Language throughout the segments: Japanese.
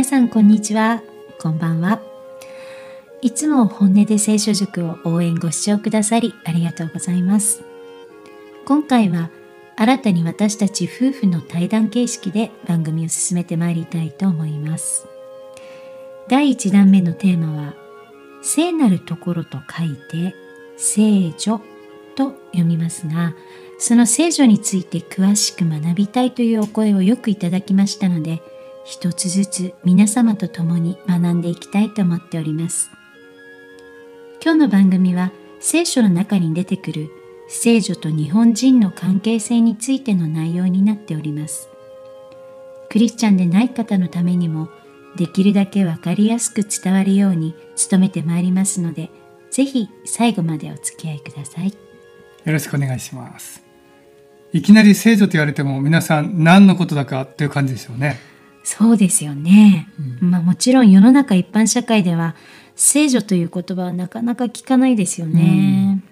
皆さんこんにちはこんばんはいつも本音で聖書塾を応援ご視聴くださりありがとうございます今回は新たに私たち夫婦の対談形式で番組を進めてまいりたいと思います第1弾目のテーマは聖なるところと書いて聖女と読みますがその聖女について詳しく学びたいというお声をよくいただきましたので一つずつ皆様と共に学んでいきたいと思っております今日の番組は聖書の中に出てくる聖女と日本人の関係性についての内容になっておりますクリスチャンでない方のためにもできるだけわかりやすく伝わるように努めてまいりますのでぜひ最後までお付き合いくださいよろしくお願いしますいきなり聖女と言われても皆さん何のことだかという感じでしょうねそうですよね、うん、まあ、もちろん世の中一般社会では聖女という言葉はなかなか聞かないですよね。うん、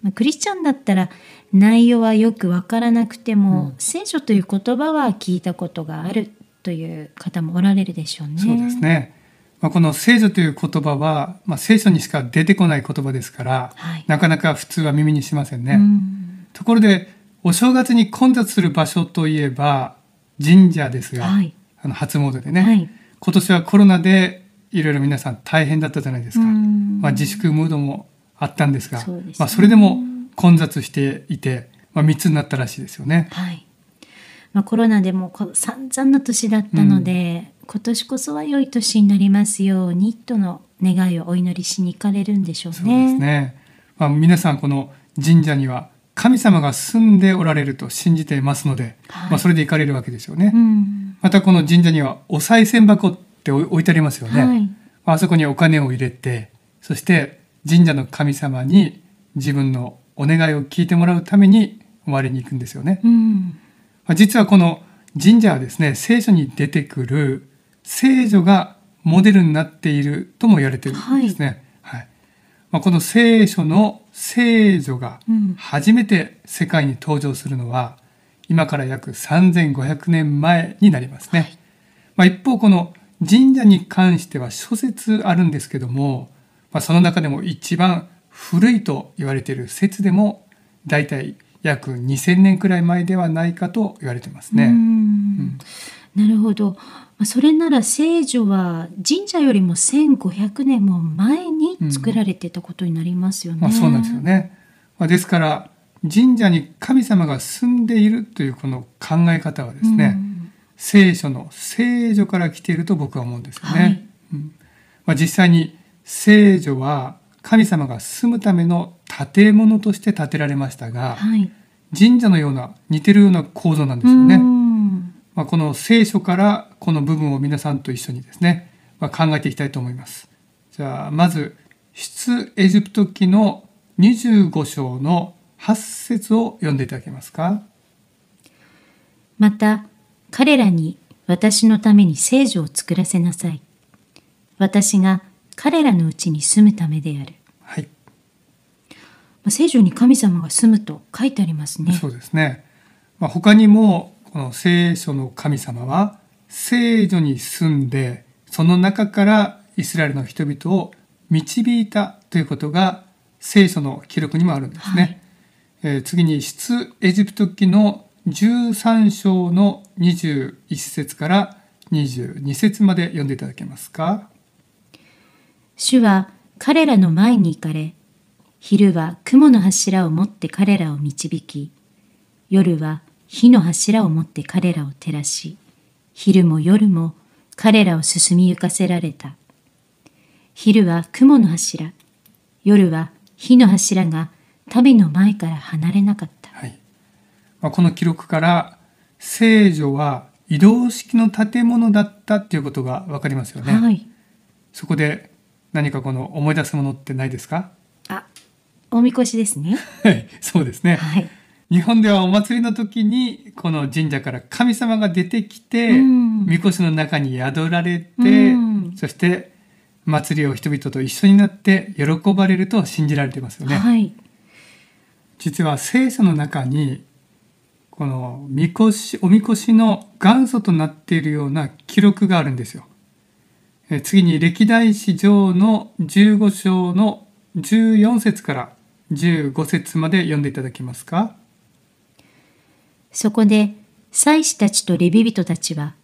まあ、クリスチャンだったら内容はよくわからなくても、うん、聖女という言葉は聞いたことがあるという方もおられるでしょうね。そうですねまあ、この聖女という言葉は、まあ、聖書にしか出てこない言葉ですから、はい、なかなか普通は耳にしませんね。うん、ところでお正月に混雑する場所といえば神社ですが、はい、あの初詣でね、はい、今年はコロナでいろいろ皆さん大変だったじゃないですか、まあ、自粛ムードもあったんですが、ね、まあ、それでも混雑していて、まあ、3つになったらしいですよね。はいまあ、コロナでも散々な年だったので、うん、今年こそは良い年になりますようにとの願いをお祈りしに行かれるんでしょうね。そうですねまあ、皆さんこの神社には神様が住んでおられると信じてますので、はい、まあ、それで行かれるわけですよね。うんまたこの神社にはお賽銭箱って置いてありますよね、はい、あそこにお金を入れてそして神社の神様に自分のお願いを聞いてもらうために終わりに行くんですよね、うん、実はこの神社はですね聖書に出てくる聖女がモデルになっているとも言われてるんですね、はい、はい、まあ、この聖書の聖女が初めて世界に登場するのは、うん今から約3500年前になりますね。まあ、一方この神社に関しては諸説あるんですけども、まあ、その中でも一番古いと言われている説でも大体約2000年くらい前ではないかと言われてますね。うん、なるほどそれなら聖女は神社よりも1500年も前に作られてたことになりますよね。うん、まあ、そうなんですよね、まあ、ですから神社に神様が住んでいるというこの考え方はですね、うん、聖書の聖女から来ていると僕は思うんですよね。はい、うんまあ、実際に聖女は神様が住むための建物として建てられましたが、はい、神社のような似てるような構造なんですよね。まあ、この聖書からこの部分を皆さんと一緒にですね、まあ、考えていきたいと思います。じゃあまず出エジプト記の25章の8節を読んでいただけますかまた彼らに私のために聖女を作らせなさい私が彼らのうちに住むためであるはいま聖女に神様が住むと書いてありますねそうですねまあ、他にもこの聖書の神様は聖女に住んでその中からイスラエルの人々を導いたということが聖書の記録にもあるんですね、はい、え次に出エジプト記の13章の21節から22節まで読んでいただけますか主は彼らの前に行かれ昼は雲の柱を持って彼らを導き夜は火の柱を持って彼らを照らし昼も夜も彼らを進み行かせられた昼は雲の柱夜は火の柱が旅の前から離れなかった、はいまあ、この記録から聖女は移動式の建物だったっていうことがわかりますよね、はい、そこで何かこの思い出すものってないですかあおみこしですねはいそうですね、はい、日本ではお祭りの時にこの神社から神様が出てきて、うん、神輿の中に宿られて、うん、そして祭りを人々と一緒になって喜ばれると信じられてますよね、はい、実は聖書の中にこのみこしおみこしの元祖となっているような記録があるんですよ。え次に歴代史上の15章の14節から15節まで読んでいただけますか。そこで祭司たちとレビ人たちは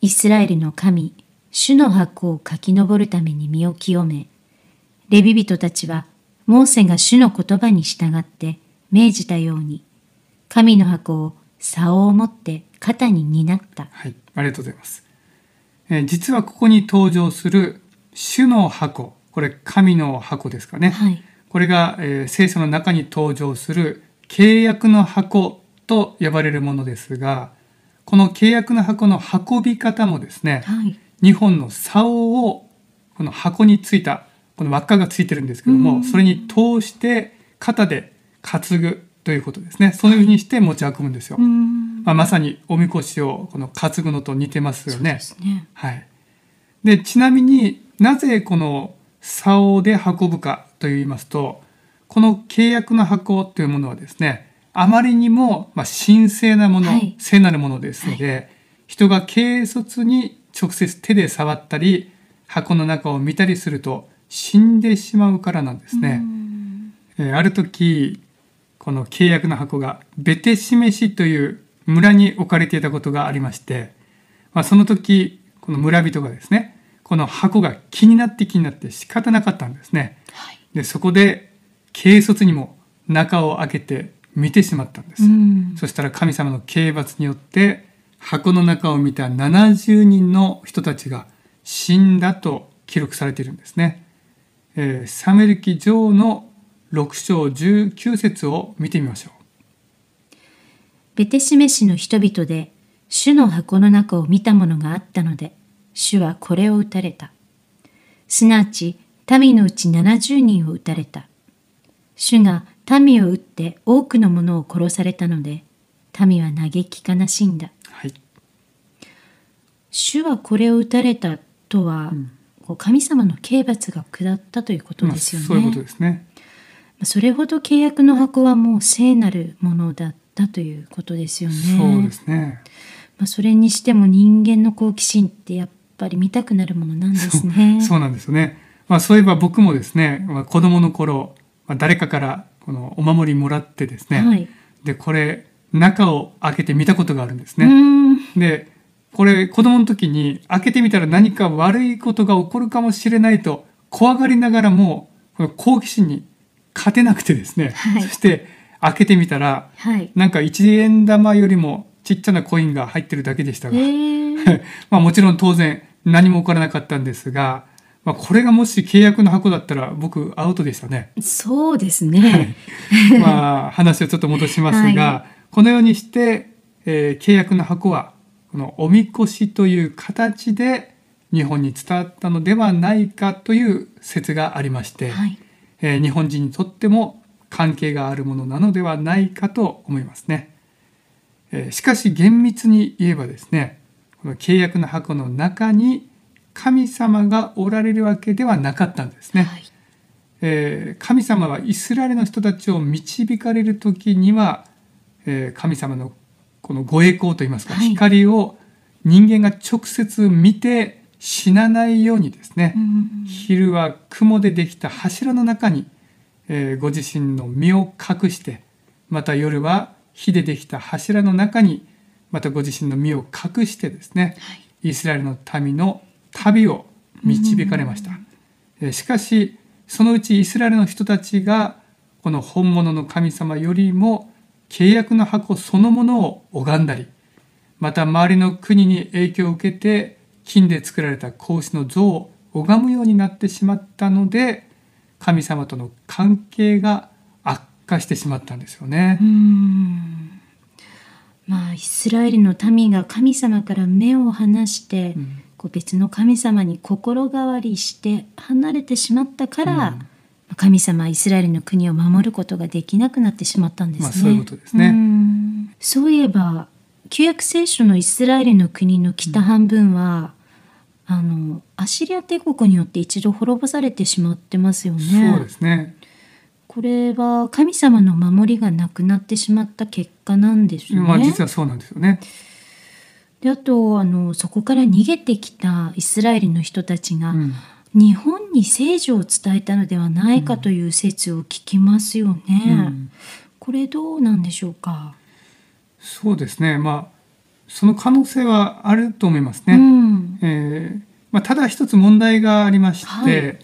イスラエルの神主の箱を書き上るために身を清めレビ人たちはモーセが主の言葉に従って命じたように神の箱を竿を持って肩に担った。はい、ありがとうございます。えー、実はここに登場する主の箱、これ神の箱ですかね。はい、これが、えー、聖書の中に登場する契約の箱と呼ばれるものですが、この契約の箱の運び方もですね、はい、2本の竿をこの箱についたこの輪っかがついてるんですけども、それに通して肩で担ぐということですねそういうふうにして持ち運ぶんですよ、まあ、まさにおみこしをこの担ぐのと似てますよね、ね、はいでちなみになぜこの竿で運ぶかと言いますとこの契約の箱というものはですねあまりにもまあ神聖なもの、はい、聖なるものですので、はい、人が軽率に直接手で触ったり箱の中を見たりすると死んでしまうからなんですね。えー、ある時この契約の箱がベテシメシという村に置かれていたことがありまして、まあ、その時この村人がですねこの箱が気になって気になって仕方なかったんですね、はい、でそこで軽率にも中を開けて見てしまったんです、ん、そしたら神様の刑罰によって箱の中を見た70人の人たちが死んだと記録されているんですね、えー、サメルキ女の6章19節を見てみましょう。ベテシメシの人々で、主の箱の中を見たものがあったので、主はこれを打たれた。すなわち、民のうち70人を打たれた。主が民を打って多くの者を殺されたので、民は嘆き悲しんだ。はい、主はこれを打たれたとは、うん、神様の刑罰が下ったということですよね。まあ、そういうことですね。それほど契約の箱はもう聖なるものだったということですよね。そうですね。まあそれにしても人間の好奇心ってやっぱり見たくなるものなんですね。そうなんですよね。まあそういえば僕もですね、まあ、子供の頃、まあ、誰かからこのお守りもらってですね、はい、でこれ中を開けて見たことがあるんですね。でこれ子供の時に開けてみたら何か悪いことが起こるかもしれないと怖がりながらも好奇心に勝てなくてですね、はい、そして開けてみたら、はい、なんか一円玉よりもちっちゃなコインが入ってるだけでしたが、えー、まあもちろん当然何も起こらなかったんですが、まあ、これがもし契約の箱だったら僕アウトでしたね。そうですね、はい、まあ話をちょっと戻しますが、はい、このようにして、えー、契約の箱はこのおみこしという形で日本に伝わったのではないかという説がありまして、はい、え日本人にとっても関係があるものなのではないかと思いますね。えしかし厳密に言えばですねこの契約の箱の中に神様がおられるわけではなかったんですね。はい、えー、神様はイスラエルの人たちを導かれる時には、えー、神様のこのご栄光といいますか、はい、光を人間が直接見て死なないようにですね、昼は雲でできた柱の中に、えー、ご自身の身を隠してまた夜は火でできた柱の中にまたご自身の身を隠してですね、はい、イスラエルの民の旅を導かれました、うん、しかしそのうちイスラエルの人たちがこの本物の神様よりも契約の箱そのものを拝んだりまた周りの国に影響を受けて金で作られた格子の像を拝むようになってしまったので神様との関係が悪化してしまったんですよね。まあ、イスラエルの民が神様から目を離して、うん、こう別の神様に心変わりして離れてしまったから、うん神様イスラエルの国を守ることができなくなってしまったんですね。まあ、そういうことですね。そういえば旧約聖書のイスラエルの国の北半分は、うん、あのアシリア帝国によって一度滅ぼされてしまってますよね。そうですねこれは神様の守りがなくなってしまった結果なんですね。まあ、実はそうなんですよね。であとあのそこから逃げてきたイスラエルの人たちが、うん、日本に聖女を伝えたのではないかという説を聞きますよね。うん、これどうなんでしょうか。そうですね、まあ、その可能性はあると思いますね。うん、えー、まあ、ただ一つ問題がありまして、はい、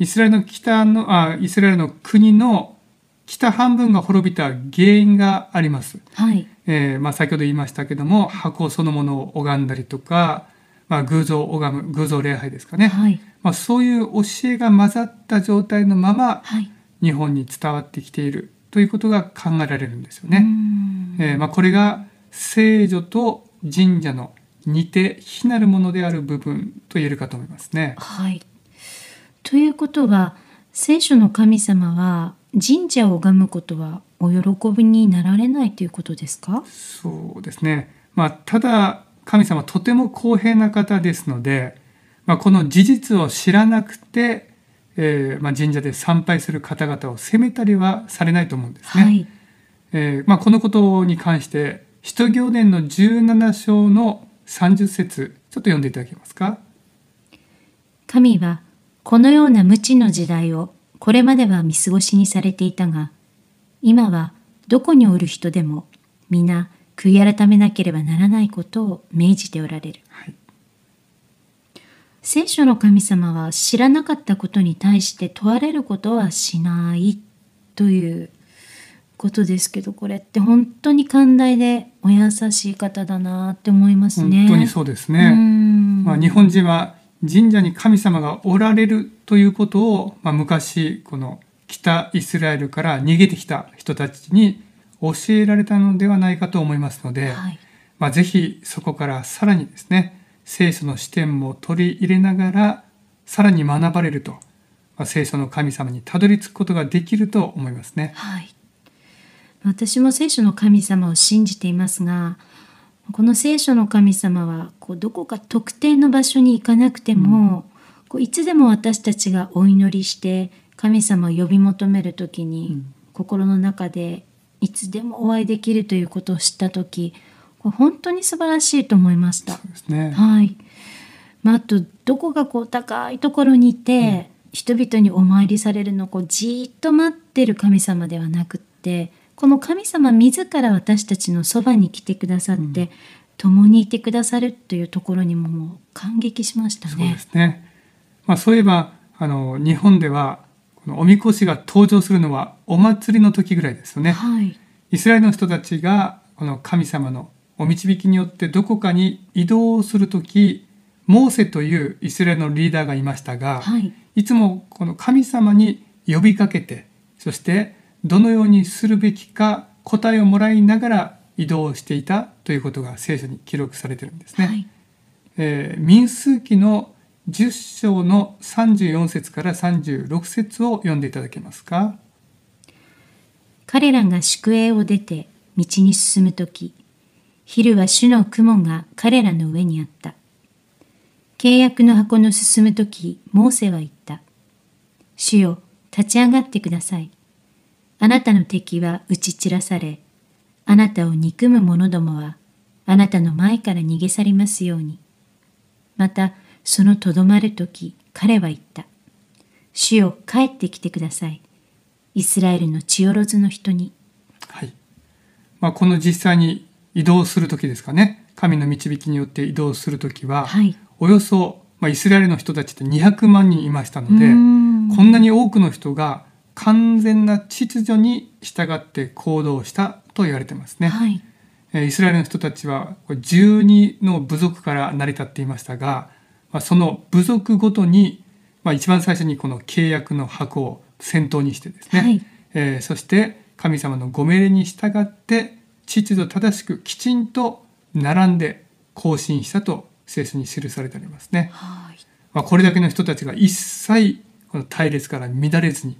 イスラエルの北のあイスラエルの国の北半分が滅びた原因があります。はい、えー、まあ、先ほど言いましたけども箱そのものを拝んだりとか、まあ、偶像を拝む偶像礼拝ですかね、はい、まあ、そういう教えが混ざった状態のまま、はい、日本に伝わってきているということが考えられるんですよね。うんえー、まあ、これが聖女と神社の似て非なるものである部分と言えるかと思いますね。はい、ということは聖書の神様は神社を拝むことはお喜びになられないということですかそうですね、まあ、ただ神様とても公平な方ですので、まあ、この事実を知らなくて、えーまあ、神社で参拝する方々を責めたりはされないと思うんですね。はいえー、まあ、このことに関して「使徒行伝」の17章の30節ちょっと読んでいただけますか。神はこのような無知の時代をこれまでは見過ごしにされていたが今はどこにおる人でも皆悔い改めなければならないことを命じておられる、はい、聖書の神様は知らなかったことに対して問われることはしないということですけどこれって本当に寛大でお優しい方だなって思いますね。本当にそうですね、まあ、日本人は神社に神様がおられるということを、まあ、昔この北イスラエルから逃げてきた人たちに教えられたのではないかと思いますので、はい、まあ、ぜひそこからさらにですね聖書の視点も取り入れながらさらに学ばれると、まあ、聖書の神様にたどり着くことができると思いますね。はい私も聖書の神様を信じていますがこの聖書の神様はこうどこか特定の場所に行かなくても、うん、こういつでも私たちがお祈りして神様を呼び求める時に、うん、心の中でいつでもお会いできるということを知った時これ本当に素晴らしいと思いました。ね、はいまあ、あとどこがこう高いところにいて、うん、人々にお参りされるのをこうじっと待ってる神様ではなくってこの神様自ら私たちのそばに来てくださって、うん、共にいてくださるというところにももう感激しましたね。そうですね。まあそういえばあの日本ではこのおみこしが登場するのはお祭りの時ぐらいですよね。はい、イスラエルの人たちがこの神様のお導きによってどこかに移動する時モーセというイスラエルのリーダーがいましたが、はい、いつもこの神様に呼びかけてそしてどのようにするべきか答えをもらいながら移動していたということが聖書に記録されてるんですね。はい、えー、民数記の10章の34節から36節を読んでいただけますか。彼らが宿営を出て道に進む時昼は主の雲が彼らの上にあった。契約の箱の進む時モーセは言った。主よ、立ち上がってください。あなたの敵は打ち散らされ、あなたを憎む者どもは、あなたの前から逃げ去りますように。また、そのとどまる時、彼は言った。主よ、帰ってきてください。イスラエルの千代ずの人に。はい。まあ、この実際に移動する時ですかね。神の導きによって移動する時は、はい、およそ、まあ、イスラエルの人たちって200万人いましたので、んこんなに多くの人が完全な秩序に従って行動したと言われてますね、はい、イスラエルの人たちは12の部族から成り立っていましたがその部族ごとに一番最初にこの契約の箱を先頭にしてですね、はいえそして神様のご命令に従って秩序正しくきちんと並んで行進したと聖書に記されてありますね。はいまあ、これだけの人たちが一切この隊列から乱れずに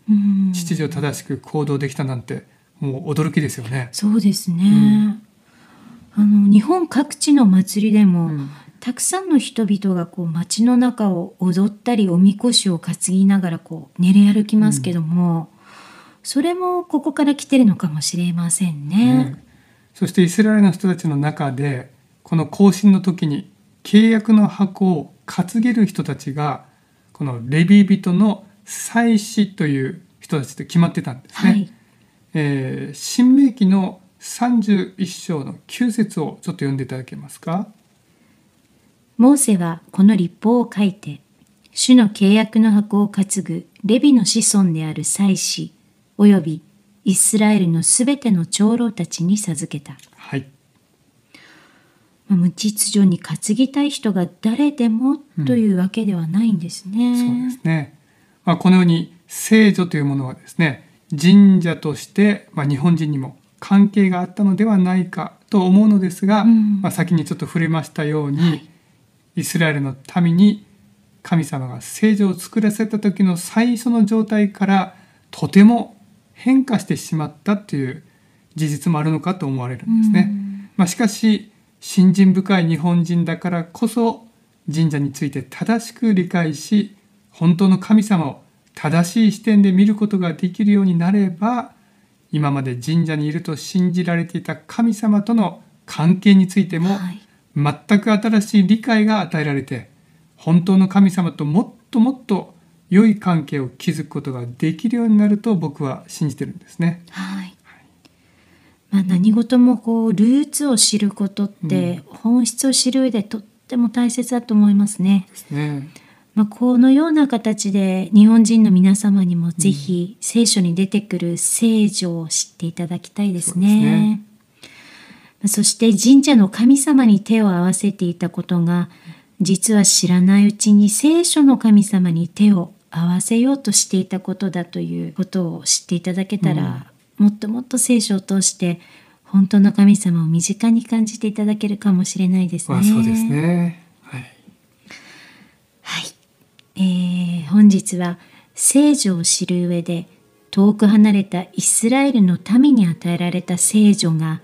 秩序正しく行動できたなんてもう驚きですよね。そうですね、うん、あの日本各地の祭りでも、うん、たくさんの人々がこう街の中を踊ったりおみこしを担ぎながらこう練り歩きますけども、うん、それもここから来てるのかもしれませんね。そしてイスラエルの人たちの中でこの行進の時に契約の箱を担げる人たちがこのレビ人の祭司という人たちって決まってたんですね。はい、えー、新明記の31章の9節をちょっと読んでいただけますか。モーセはこの立法を書いて、主の契約の箱を担ぐレビの子孫である祭司、およびイスラエルのすべての長老たちに授けた。はい。無秩序に担ぎたい人が誰でもというわけではないんですね。うん、そうですね。まあ、このように聖女というものはですね、神社として、まあ、日本人にも関係があったのではないかと思うのですが、うん、まあ、先にちょっと触れましたように、はい、イスラエルの民に神様が聖女を作らせた時の最初の状態からとても変化してしまったという事実もあるのかと思われるんですね。うん、まあ、しかし信心深い日本人だからこそ神社について正しく理解し本当の神様を正しい視点で見ることができるようになれば今まで神社にいると信じられていた神様との関係についても、全く新しい理解が与えられて本当の神様ともっともっと良い関係を築くことができるようになると僕は信じてるんですね。はいまあ、何事もこうルーツを知ることって、本質を知る上でとっても大切だと思いますね。まあ、このような形で日本人の皆様にもぜひ聖書に出てくる聖女を知っていただきたいですね。そ、ね、そして神社の神様に手を合わせていたことが実は知らないうちに聖書の神様に手を合わせようとしていたことだということを知っていただけたら、うんもっともっと聖書を通して本当の神様を身近に感じていただけるかもしれないですね。そうですね。はい。はい、えー、本日は聖女を知る上で遠く離れたイスラエルの民に与えられた聖女が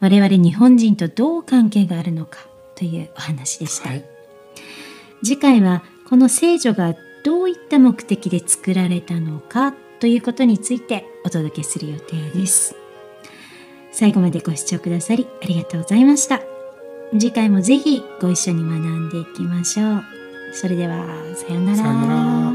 我々日本人とどう関係があるのかというお話でした。はい、次回はこの聖女がどういった目的で作られたのかということについてお届けする予定です最後までご視聴くださりありがとうございました次回もぜひご一緒に学んでいきましょうそれではさようなら